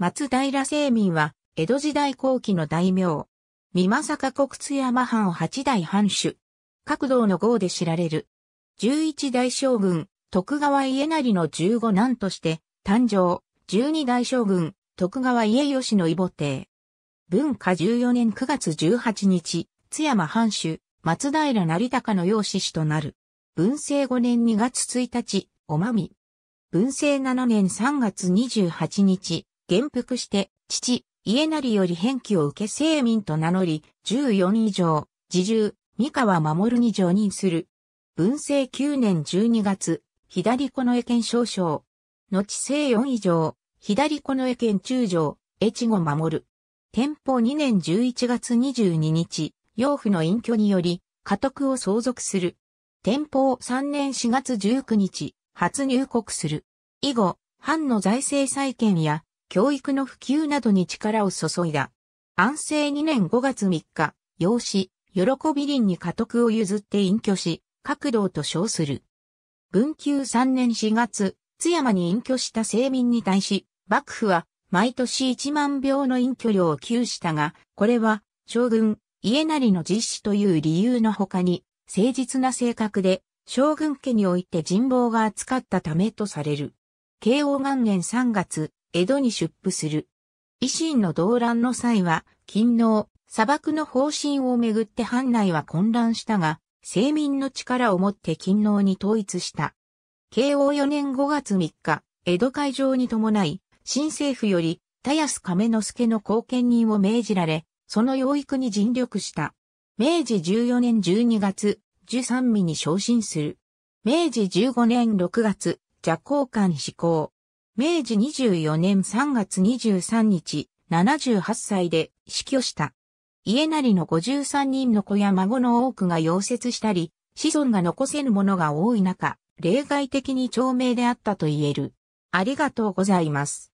松平清民は、江戸時代後期の大名。三政国津山藩八代藩主。各道の号で知られる。十一代将軍、徳川家成の十五男として、誕生。十二代将軍、徳川家吉の異母帝。文化十四年九月十八日、津山藩主、松平成高の養子子となる。文政五年二月一日、おまみ。文政七年三月二十八日、元服して、父、家成より返記を受け聖民と名乗り、14以上、自重、三河守に上任する。文政9年12月、左野江県少将。後正4以上、左野江県中将、越後守。天保2年11月22日、養父の隠居により、家督を相続する。天保3年4月19日、初入国する。以後、藩の財政再建や教育の普及などに力を注いだ。安政2年5月3日、養子、喜び林に家督を譲って隠居し、各道と称する。文久3年4月、津山に隠居した生民に対し、幕府は毎年1万票の隠居料を給したが、これは将軍、家なりの実施という理由の他に、誠実な性格で、将軍家において人望が厚かったためとされる。慶応元年3月、江戸に出布する。維新の動乱の際は、勤王、砂漠の方針をめぐって藩内は混乱したが、生民の力をもって勤王に統一した。慶応4年5月3日、江戸会場に伴い、新政府より、田安亀之助の後見人を命じられ、その養育に尽力した。明治14年12月、十三味に昇進する。明治15年6月、邪交官施行。明治24年3月23日、78歳で死去した。家なりの53人の子や孫の多くが溶接したり、子孫が残せぬものが多い中、例外的に長命であったと言える。ありがとうございます。